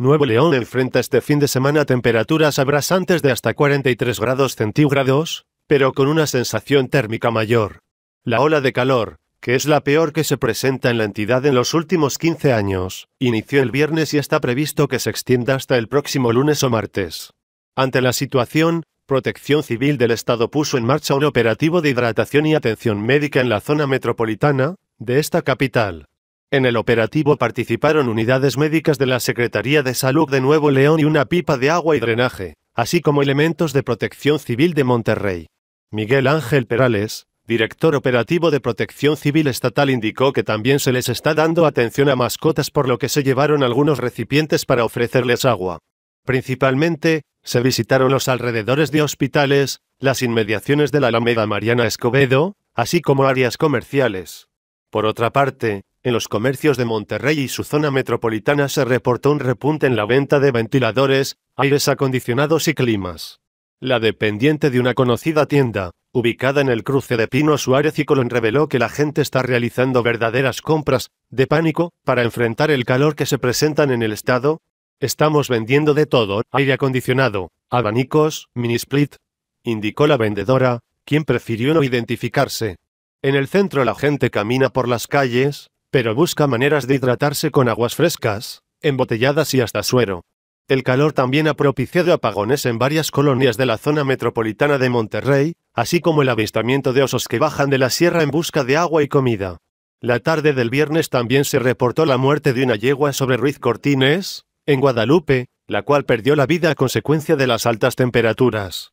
Nuevo León enfrenta este fin de semana temperaturas abrasantes de hasta 43 grados centígrados, pero con una sensación térmica mayor. La ola de calor, que es la peor que se presenta en la entidad en los últimos 15 años, inició el viernes y está previsto que se extienda hasta el próximo lunes o martes. Ante la situación, Protección Civil del Estado puso en marcha un operativo de hidratación y atención médica en la zona metropolitana de esta capital. En el operativo participaron unidades médicas de la Secretaría de Salud de Nuevo León y una pipa de agua y drenaje, así como elementos de protección civil de Monterrey. Miguel Ángel Perales, director operativo de protección civil estatal, indicó que también se les está dando atención a mascotas por lo que se llevaron algunos recipientes para ofrecerles agua. Principalmente, se visitaron los alrededores de hospitales, las inmediaciones de la Alameda Mariana Escobedo, así como áreas comerciales. Por otra parte, en los comercios de Monterrey y su zona metropolitana se reportó un repunte en la venta de ventiladores, aires acondicionados y climas. La dependiente de una conocida tienda, ubicada en el cruce de Pino Suárez y Colón, reveló que la gente está realizando verdaderas compras, de pánico, para enfrentar el calor que se presentan en el estado. Estamos vendiendo de todo, aire acondicionado, abanicos, mini split, indicó la vendedora, quien prefirió no identificarse. En el centro la gente camina por las calles, pero busca maneras de hidratarse con aguas frescas, embotelladas y hasta suero. El calor también ha propiciado apagones en varias colonias de la zona metropolitana de Monterrey, así como el avistamiento de osos que bajan de la sierra en busca de agua y comida. La tarde del viernes también se reportó la muerte de una yegua sobre Ruiz Cortines, en Guadalupe, la cual perdió la vida a consecuencia de las altas temperaturas.